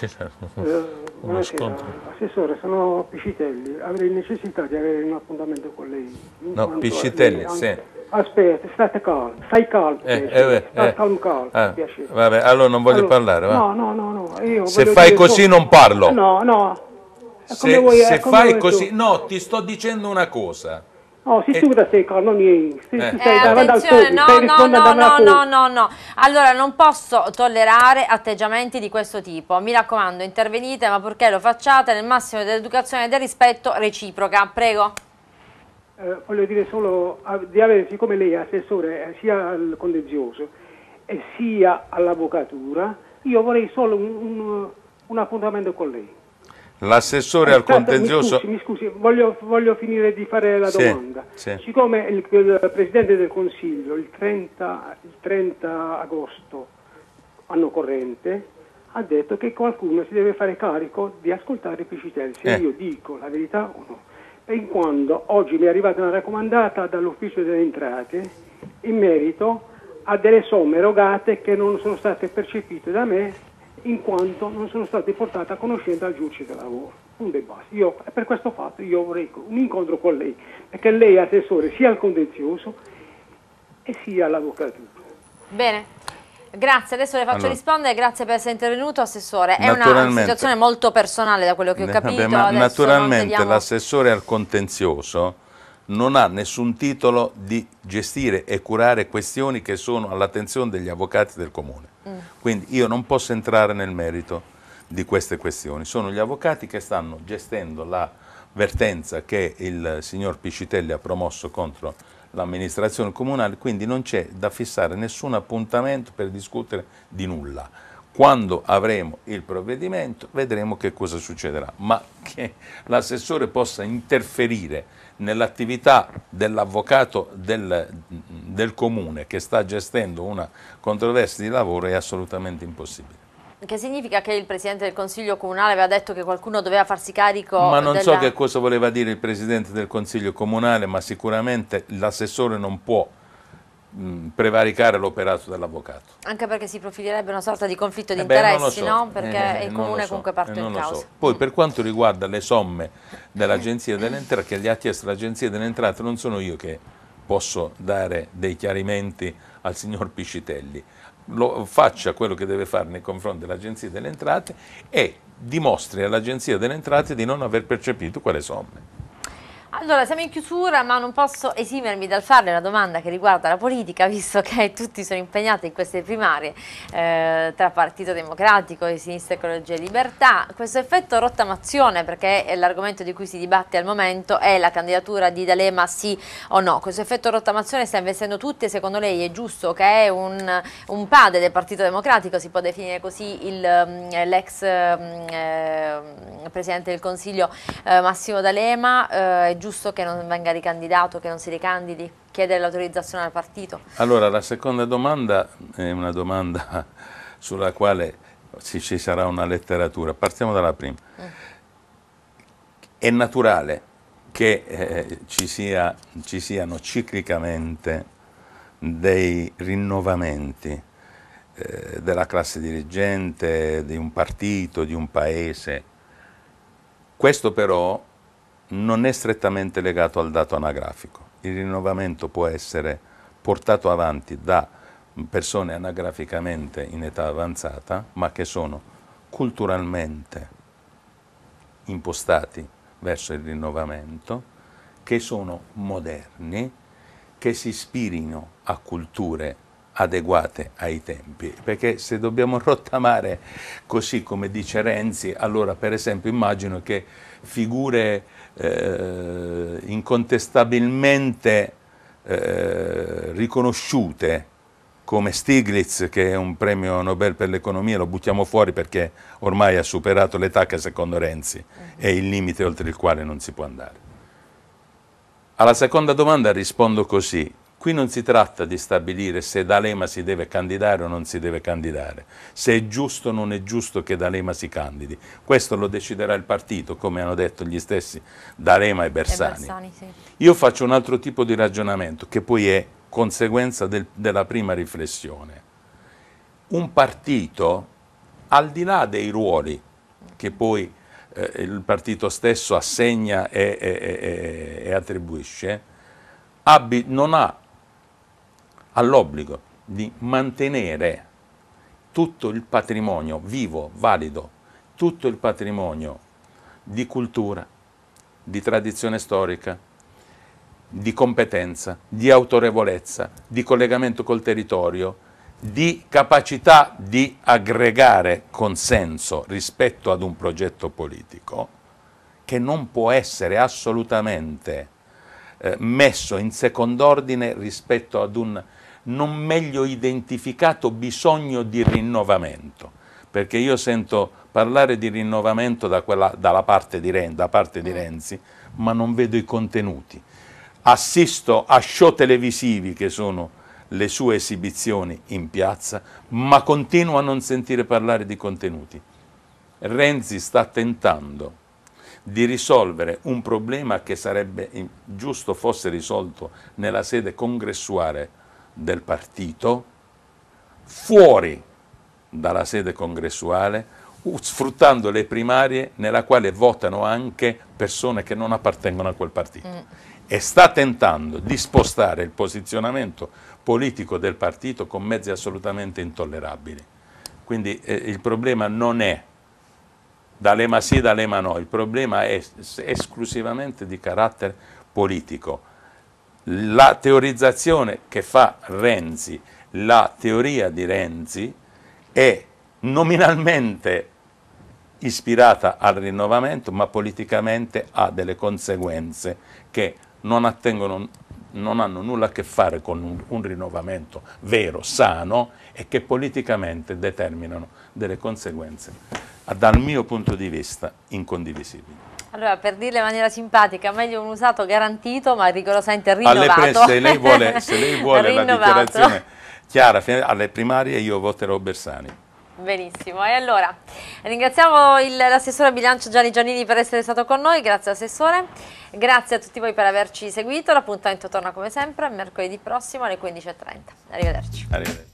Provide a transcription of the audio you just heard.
c'era eh, uno, uno scontro. Assessore, sono Piscitelli, avrei necessità di avere un appuntamento con lei. No, Piscitelli, lei, sì. Aspetta, state calmo, stai calmo, eh, eh, eh, calmo, calmo, eh. Vabbè, allora non voglio allora, parlare, va? No, no, no, no Se fai così so... non parlo. No, no. È se, vuoi, se fai così, tu. no, ti sto dicendo una cosa. Oh, si chiuda eh. secondo me. Se, eh. eh, attenzione, no, no, no, no, no, no, no. Allora, non posso tollerare atteggiamenti di questo tipo. Mi raccomando, intervenite, ma purché lo facciate nel massimo dell'educazione e del rispetto reciproca. Prego. Eh, voglio dire solo, ah, di avere, siccome lei è assessore eh, sia al collegioso sia all'avvocatura, io vorrei solo un, un, un appuntamento con lei. L'assessore Aspetta, ah, al contenzioso... Mi scusi, mi scusi voglio, voglio, finire di fare la sì, domanda. Sì. Siccome il, il, Presidente del Consiglio il 30, il 30 agosto anno corrente ha detto che qualcuno si deve fare carico di ascoltare i Piscitelli, se eh. io dico la verità o no. E in quando oggi mi è arrivata una raccomandata dall'Ufficio delle Entrate in merito a delle somme erogate che non sono state percepite da me in quanto non sono state portate a conoscenza al giudice del lavoro. Io, per questo fatto io vorrei un incontro con lei, perché lei è assessore sia al contenzioso e sia all'avvocatura. Bene. Grazie, adesso le faccio allora, rispondere, grazie per essere intervenuto Assessore, è una situazione molto personale da quello che ho capito. Vabbè, naturalmente l'assessore al contenzioso non ha nessun titolo di gestire e curare questioni che sono all'attenzione degli avvocati del comune. Mm. Quindi io non posso entrare nel merito di queste questioni, sono gli avvocati che stanno gestendo la vertenza che il signor Piscitelli ha promosso contro l'amministrazione comunale, quindi non c'è da fissare nessun appuntamento per discutere di nulla. Quando avremo il provvedimento vedremo che cosa succederà, ma che l'assessore possa interferire nell'attività dell'avvocato del, del comune che sta gestendo una controversia di lavoro è assolutamente impossibile. Che significa che il Presidente del Consiglio Comunale aveva detto che qualcuno doveva farsi carico Ma non della... so che cosa voleva dire il Presidente del Consiglio Comunale, ma sicuramente l'assessore non può Mm, prevaricare l'operato dell'avvocato. Anche perché si profilerebbe una sorta di conflitto di eh beh, interessi, so. no? Perché eh, il comune so. comunque parte eh, in causa. So. Poi per quanto riguarda le somme dell'Agenzia delle Entrate, che gli ha chiesto l'Agenzia delle Entrate non sono io che posso dare dei chiarimenti al signor Piscitelli, lo, faccia quello che deve fare nei confronti dell'Agenzia delle Entrate e dimostri all'Agenzia delle Entrate di non aver percepito quelle somme. Allora, siamo in chiusura, ma non posso esimermi dal farle una domanda che riguarda la politica, visto che tutti sono impegnati in queste primarie eh, tra Partito Democratico e Sinistra Ecologia e Libertà. Questo effetto rottamazione, perché l'argomento di cui si dibatte al momento è la candidatura di D'Alema sì o no. Questo effetto rottamazione sta investendo tutti e secondo lei è giusto che è un, un padre del Partito Democratico, si può definire così mm, l'ex mm, eh, Presidente del Consiglio eh, Massimo D'Alema, eh, giusto che non venga ricandidato, che non si ricandidi? Chiedere l'autorizzazione al partito? Allora, la seconda domanda è una domanda sulla quale ci, ci sarà una letteratura. Partiamo dalla prima. Mm. È naturale che eh, ci, sia, ci siano ciclicamente dei rinnovamenti eh, della classe dirigente, di un partito, di un paese. Questo però non è strettamente legato al dato anagrafico. Il rinnovamento può essere portato avanti da persone anagraficamente in età avanzata, ma che sono culturalmente impostati verso il rinnovamento, che sono moderni, che si ispirino a culture adeguate ai tempi, perché se dobbiamo rottamare così come dice Renzi, allora per esempio immagino che figure eh, incontestabilmente eh, riconosciute come Stiglitz che è un premio Nobel per l'economia, lo buttiamo fuori perché ormai ha superato l'età che secondo Renzi è il limite oltre il quale non si può andare. Alla seconda domanda rispondo così, Qui non si tratta di stabilire se D'Alema si deve candidare o non si deve candidare, se è giusto o non è giusto che D'Alema si candidi. Questo lo deciderà il partito, come hanno detto gli stessi D'Alema e Bersani. E Bersani sì. Io faccio un altro tipo di ragionamento che poi è conseguenza del, della prima riflessione. Un partito, al di là dei ruoli che poi eh, il partito stesso assegna e, e, e attribuisce, abbi, non ha ha l'obbligo di mantenere tutto il patrimonio vivo, valido, tutto il patrimonio di cultura, di tradizione storica, di competenza, di autorevolezza, di collegamento col territorio, di capacità di aggregare consenso rispetto ad un progetto politico che non può essere assolutamente eh, messo in second'ordine rispetto ad un non meglio identificato bisogno di rinnovamento, perché io sento parlare di rinnovamento da quella, dalla parte di, Ren, da parte di mm. Renzi, ma non vedo i contenuti. Assisto a show televisivi che sono le sue esibizioni in piazza, ma continuo a non sentire parlare di contenuti. Renzi sta tentando di risolvere un problema che sarebbe giusto fosse risolto nella sede congressuale del partito fuori dalla sede congressuale, sfruttando le primarie nella quale votano anche persone che non appartengono a quel partito. Mm. E sta tentando di spostare il posizionamento politico del partito con mezzi assolutamente intollerabili. Quindi eh, il problema non è D'Alema sì, D'Alema no, il problema è esclusivamente di carattere politico la teorizzazione che fa Renzi, la teoria di Renzi, è nominalmente ispirata al rinnovamento, ma politicamente ha delle conseguenze che non, non hanno nulla a che fare con un, un, rinnovamento vero, sano e che politicamente determinano delle conseguenze, dal mio punto di vista, incondivisibili. Allora, per dirle in maniera simpatica, meglio un usato garantito ma rigorosamente rinnovato. Pre, se lei vuole, se lei vuole la dichiarazione chiara, alle primarie io voterò Bersani. Benissimo, e allora ringraziamo l'assessore bilancio Gianni Giannini per essere stato con noi, grazie assessore, grazie a tutti voi per averci seguito, l'appuntamento torna come sempre mercoledì prossimo alle 15.30, arrivederci. arrivederci.